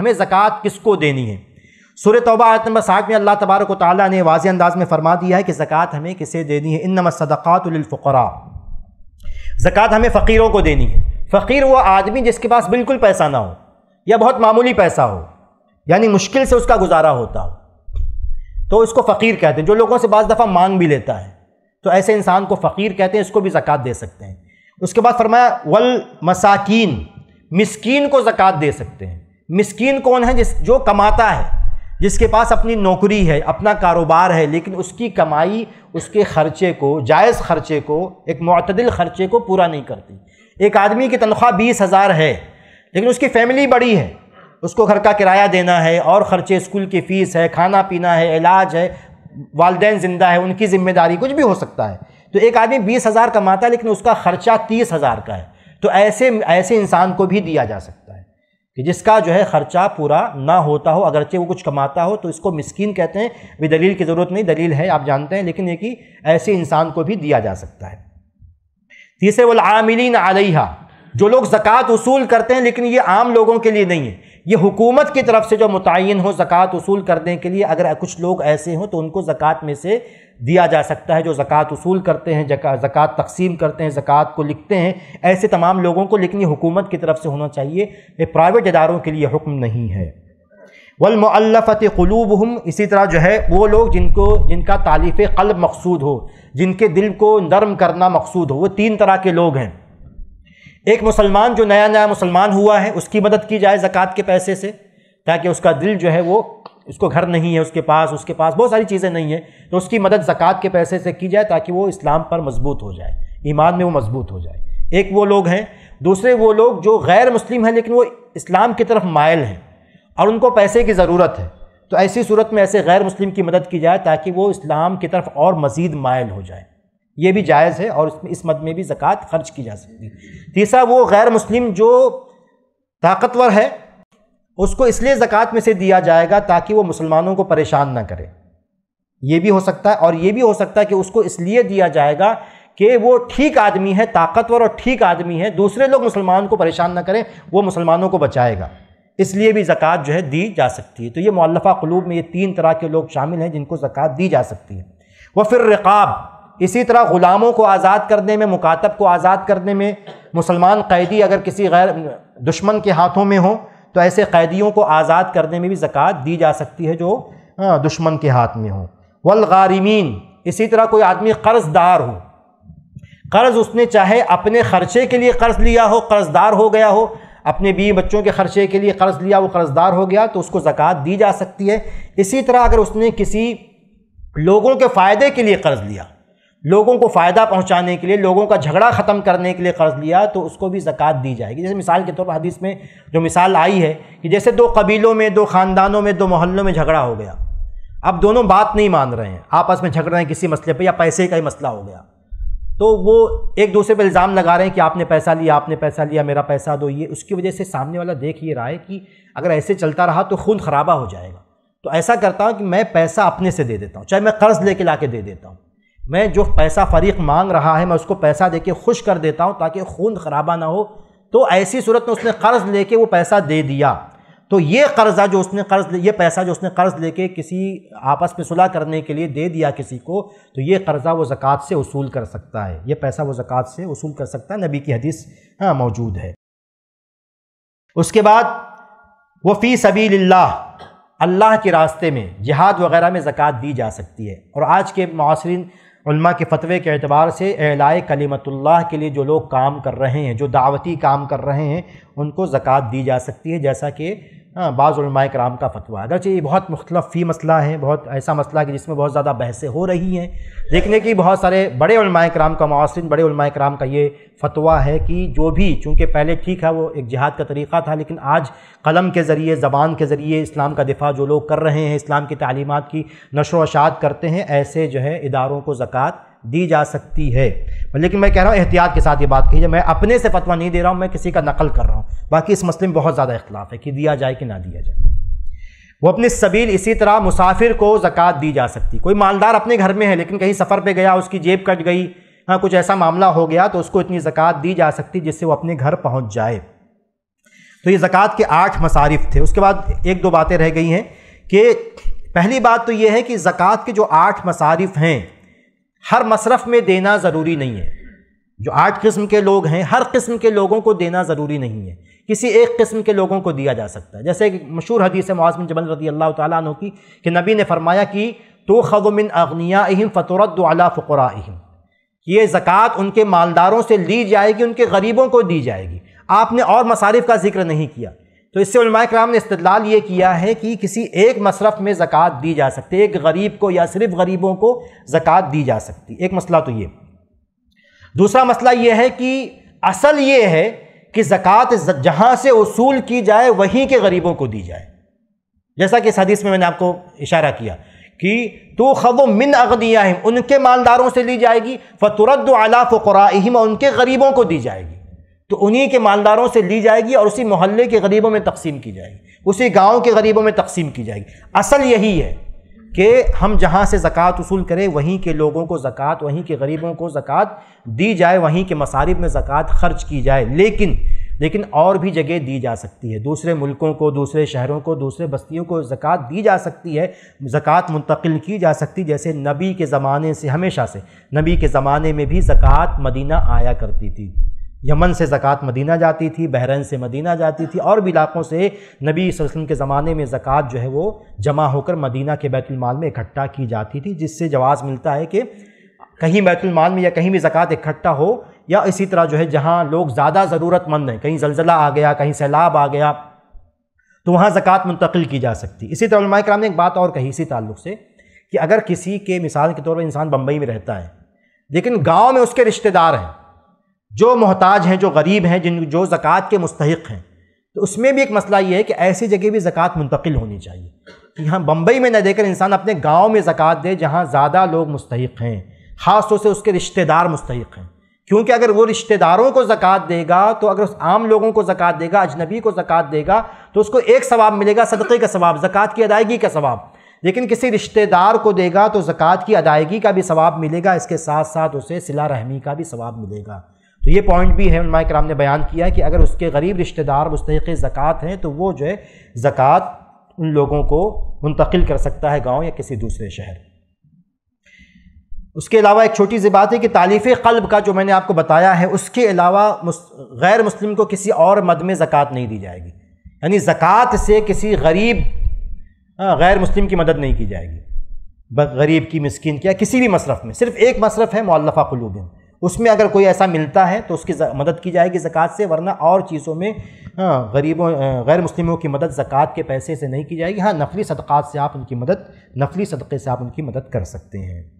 हमें ज़क़़त किसको देनी है सूर्य तोबा आयत नंबर साठ में अल्लाह तबारक ताली ने वाज अंदाज में फरमा दिया है कि ज़क़़त हमें किसे देनी है इन नमर ज़क़़त हमें फ़कीरों को देनी है फ़कीर वो आदमी जिसके पास बिल्कुल पैसा ना हो या बहुत मामूली पैसा हो यानी मुश्किल से उसका गुजारा होता हो तो उसको फ़कीर कहते हैं जो लोगों से बज़ दफ़ा मांग भी लेता है तो ऐसे इंसान को फ़कीर कहते हैं इसको भी ज़क़़त दे सकते हैं उसके बाद फरमाया वल मसाकिन मिसकीन को ज़क़़त दे सकते हैं मिस्कीन कौन है जिस जो कमाता है जिसके पास अपनी नौकरी है अपना कारोबार है लेकिन उसकी कमाई उसके खर्चे को जायज़ खर्चे को एक मतदिल खर्चे को पूरा नहीं करती एक आदमी की तनख्वाह बीस हज़ार है लेकिन उसकी फैमिली बड़ी है उसको घर का किराया देना है और ख़र्चे स्कूल की फ़ीस है खाना पीना है इलाज है वालदे ज़िंदा है उनकी ज़िम्मेदारी कुछ भी हो सकता है तो एक आदमी बीस हज़ार कमाता है लेकिन उसका ख़र्चा तीस हज़ार का है तो ऐसे ऐसे इंसान को भी दिया जा सकता है कि जिसका जो है ख़र्चा पूरा ना होता हो अगरचे वो कुछ कमाता हो तो इसको मिस्किन कहते हैं भी दलील की ज़रूरत नहीं दलील है आप जानते हैं लेकिन ये कि ऐसे इंसान को भी दिया जा सकता है तीसरे वो आमिलीन आलिहा जो लोग ज़क़़त वसूल करते हैं लेकिन ये आम लोगों के लिए नहीं है ये हुकूमत की तरफ से जो मुतन हो ज़क़ात वसूल करने के लिए अगर कुछ लोग ऐसे हों तो उनको ज़क़ात में से दिया जा सकता है जो ज़क़ात वसूल करते हैं ज़क़़त तकसीम करते हैं ज़क़ात को लिखते हैं ऐसे तमाम लोगों को लेकिन ये हुकूमत की तरफ से होना चाहिए ये प्राइवेट इदारों के लिए हुक्म नहीं है वलमल्लफ़त क़लूब हम इसी तरह जो है वो लोग जिनको जिनका तालीफ़ कल्ब मकसूद हो जिनके दिल को नरम करना मकसूद हो वो तीन तरह के लोग हैं एक मुसलमान जो नया नया मुसलमान हुआ है उसकी मदद की जाए ज़क़़त के पैसे से ताकि उसका दिल जो है वो उसको घर नहीं है उसके पास उसके पास बहुत सारी चीज़ें नहीं हैं तो उसकी मदद ज़क़़त के पैसे से की जाए ताकि वो इस्लाम पर मजबूत हो जाए ईमान में वो मजबूत हो जाए एक वो लोग हैं दूसरे वो लोग जो गैर मुस्लिम हैं लेकिन वो इस्लाम की तरफ मायल हैं और उनको पैसे की ज़रूरत है तो ऐसी सूरत में ऐसे गैर मुस्लिम की मदद की जाए ताकि वो इस्लाम की तरफ और मज़ीद मायल हो जाए ये भी जायज़ है और इस मद में भी ज़क़़त खर्च की जा सकती है तीसरा वो गैर मुस्लिम जो ताकतवर है उसको इसलिए ज़क़़त में से दिया जाएगा ताकि वो मुसलमानों को परेशान ना करे ये भी हो सकता है और ये भी हो सकता है कि उसको इसलिए दिया जाएगा कि वो ठीक आदमी है ताकतवर और ठीक आदमी है दूसरे लोग मुसलमान को परेशान ना करें वो मुसलमानों को बचाएगा इसलिए भी ज़क़़त जो है दी जा सकती है तो ये मौलफ़ा क़लूब में ये तीन तरह के लोग शामिल हैं जिनको ज़क़़त दी जा सकती है वह फिर रकाब इसी तरह ग़ुलामों को आज़ाद करने में मुकातब को आज़ाद करने में मुसलमान कैदी अगर किसी गैर दुश्मन के हाथों में हो तो ऐसे कैदियों को आज़ाद करने में भी ज़क़़त दी जा सकती है जो हाँ, दुश्मन के हाथ में हो वलगारमीन इसी तरह कोई आदमी कर्ज़दार हो कर्ज़ उसने चाहे अपने ख़र्चे के लिए कर्ज़ लिया हो कर्ज़दार हो गया हो अपने बीवी बच्चों के ख़र्चे के लिए कर्ज़ लिया वो कर्ज़दार हो गया तो उसको ज़क़़त दी जा सकती है इसी तरह अगर उसने किसी लोगों के फ़ायदे के लिए कर्ज़ लिया लोगों को फ़ायदा पहुंचाने के लिए लोगों का झगड़ा ख़त्म करने के लिए कर्ज़ लिया तो उसको भी ज़क़़त दी जाएगी जैसे मिसाल के तौर पर हदीस में जो मिसाल आई है कि जैसे दो कबीलों में दो ख़ानदानों में दो मोहल्लों में झगड़ा हो गया अब दोनों बात नहीं मान रहे हैं आपस में झगड़ रहे हैं किसी मसले पर या पैसे का ही मसला हो गया तो वो एक दूसरे पर इल्ज़ाम लगा रहे हैं कि आपने पैसा लिया आपने पैसा लिया मेरा पैसा दो ये उसकी वजह से सामने वाला देख ये रहा है कि अगर ऐसे चलता रहा तो खून खराबा हो जाएगा तो ऐसा करता हूँ कि मैं पैसा अपने से दे देता हूँ चाहे मैं कर्ज़ लेके ला के दे देता हूँ मैं जो पैसा फरीक मांग रहा है मैं उसको पैसा दे के खुश कर देता हूँ ताकि खून खराबा ना हो तो ऐसी सूरत में उसने कर्ज़ लेके वो पैसा दे दिया तो ये कर्ज़ा जो उसने कर्ज ये पैसा जो उसने कर्ज़ लेके किसी आपस में सुलह करने के लिए दे दिया किसी को तो ये कर्ज़ा वो ज़क़़त से वसूल कर सकता है ये पैसा वो ज़क़़त से वसूल कर सकता है नबी की हदीस हाँ मौजूद है उसके बाद वो फ़ी सबील अल्लाह के रास्ते में जिहाद वगैरह में ज़क़़त दी जा सकती है और आज के मासरीन उल्मा के फतवे के अतबार से एलाए कलीमतुल्लाह के लिए जो लोग काम कर रहे हैं जो दावती काम कर रहे हैं उनको ज़क़़त दी जा सकती है जैसा कि हाँ, बाज़ुलमाए कराम का फतवा अगरचे ये बहुत मुख्तलफ फ़ी मसला है बहुत ऐसा मसला है कि जिसमें बहुत ज़्यादा बहसें हो रही हैं देखने की बहुत सारे बड़े उलमाए कराम का मासिन बड़े उलमाए कराम का ये फतवा है कि जो भी चूँकि पहले ठीक है वो एक जिहाद का तरीक़ा था लेकिन आज कलम के ज़रिए ज़बान के ज़रिए इस्लाम का दिफा जो लोग कर रहे हैं इस्लाम की तालीमत की नशो अशात करते हैं ऐसे जो है इदारों को ज़क़ात दी जा सकती है लेकिन मैं कह रहा हूँ एहतियात के साथ ये बात कही मैं अपने से फतवा नहीं दे रहा हूँ मैं किसी का नकल कर रहा हूँ बाकी इस मसले में बहुत ज़्यादा इख्तलाफ है कि दिया जाए कि ना दिया जाए वो अपने सबील इसी तरह मुसाफिर को ज़क़़त दी जा सकती कोई मालदार अपने घर में है लेकिन कहीं सफ़र पर गया उसकी जेब कट गई हाँ कुछ ऐसा मामला हो गया तो उसको इतनी ज़क़़त दी जा सकती जिससे वो अपने घर पहुँच जाए तो ये ज़क़़त के आठ मसारिफ थे उसके बाद एक दो बातें रह गई हैं कि पहली बात तो ये है कि ज़क़़त के जो आठ मसारिफ हैं हर मसरफ़ में देना ज़रूरी नहीं है जो आठ किस्म के लोग हैं हर किस्म के लोगों को देना ज़रूरी नहीं है किसी एक किस्म के लोगों को दिया जा सकता है जैसे एक मशहूर हदीस है जबल रदी अल्लाह तु की कि नबी ने फरमाया कि तो खजुमिन अगनियाम फ़तरतला अहम ये ज़क़़त उनके मालदारों से ली जाएगी उनके गरीबों को दी जाएगी आपने और मसारिफ का जिक्र नहीं किया तो इससे कराम ने इस्तलाल ये किया है कि किसी एक मशरफ़ में ज़क़़त दी जा सकती है एक गरीब को या सिर्फ गरीबों को ज़क़़त दी जा सकती एक मसला तो ये दूसरा मसला ये है कि असल ये है कि ज़क़़त जहाँ से वसूल की जाए वहीं के गरीबों को दी जाए जैसा कि इस हदीस में मैंने आपको इशारा किया कि तो खब मिन अगदियाम उनके मालदारों से ली जाएगी फ़तुरद अला फ़ुकराइम उनके गरीबों को दी जाएगी तो उन्हीं के मालदारों से ली जाएगी और उसी मोहल्ले के गरीबों में तकसीम की जाएगी उसी गांव के गरीबों में तकसीम की जाएगी असल यही है कि हम जहाँ से ज़क़़त वसूल करें वहीं के लोगों को ज़क़़त वहीं के गरीबों को ज़क़़त दी जाए वहीं के मसारिब में ज़क़़त खर्च की जाए लेकिन लेकिन और भी जगह दी जा सकती है दूसरे मुल्कों को दूसरे शहरों को दूसरे बस्तियों को ज़क़़त दी जा सकती है ज़क़़त मुंतकिल की जा सकती जैसे नबी के ज़माने से हमेशा से नबी के ज़माने में भी ज़क़़त मदीना आया करती थी यमन से ज़क़़त मदीना जाती थी बहरन से मदीना जाती थी और भी इलाक़ों से नबी वसल्लम के ज़माने में ज़क़़त जो है वो जमा होकर मदीना के बैतुलमाल में इकट्ठा की जाती थी जिससे जवाज़ मिलता है कि कहीं बैतुलमाल में या कहीं भी ज़क़़त इकट्ठा हो या इसी तरह जो है जहाँ लोग ज़्यादा ज़रूरतमंद हैं कहीं ज़लजला आ गया कहीं सैलाब आ गया तो वहाँ ज़क़़त मुंतकिल की जा सकती इसी तरह कराम ने एक बात और कही इसी ताल्लुक़ से कि अगर किसी के मिसाल के तौर पर इंसान बम्बई में रहता है लेकिन गाँव में उसके रिश्तेदार हैं जो मोहताज हैं जो गरीब हैं जिन जो ज़क़़त के मुस्तक हैं तो उसमें भी एक मसला ये है कि ऐसी जगह भी ज़क़़त मुंतकिल होनी चाहिए कि हम बम्बई में न देकर इंसान अपने गाँव में ज़क़़त दे जहाँ ज़्यादा लोग मुस्तक हैं ख़ास तौर से उसके रिश्तेदार मुस्तक हैं क्योंकि अगर वो रिश्तेदारों को ज़क़़त देगा तो अगर उस आम लोगों को ज़क़़त देगा अजनबी को ज़क़़त देगा तो उसको एक सवाब मिलेगा सदक़े का सवाब ज़क़़त की अदायगी का सवाब लेकिन किसी रिश्तेदार को देगा तो ज़क़़त की अदायगी का भी सवाब मिलेगा इसके साथ साथ उसे सिला रहमी का भी सवाब मिलेगा तो ये पॉइंट भी है उनमा कराम ने बयान किया कि अगर उसके गरीब रिश्तेदार मुस्तक ज़क़़त हैं तो वो जो है ज़क़़त उन लोगों को मुंतकिल कर सकता है गाँव या किसी दूसरे शहर उसके अलावा एक छोटी सी बात है कि तालीफ़ कल्ब का जो मैंने आपको बताया है उसके अलावा मुस्... गैर मुस्लिम को किसी और मद में ज़क़़त नहीं दी जाएगी यानी ज़क़़त से किसी गरीब हाँ, गैर मुस्लिम की मदद नहीं की जाएगी गरीब की मस्किन किया किसी भी मसरफ़ में सिर्फ़ एक मसरफ़ है मौलफ़ा कलूबिन उसमें अगर कोई ऐसा मिलता है तो उसकी मदद की जाएगी ज़क़़त से वरना और चीज़ों में हाँ, गरीबों गैर मुस्लिमों की मदद ज़क़़त के पैसे से नहीं की जाएगी हाँ नफली सदक़ात से आप उनकी मदद नफली सदक़े से आप उनकी मदद कर सकते हैं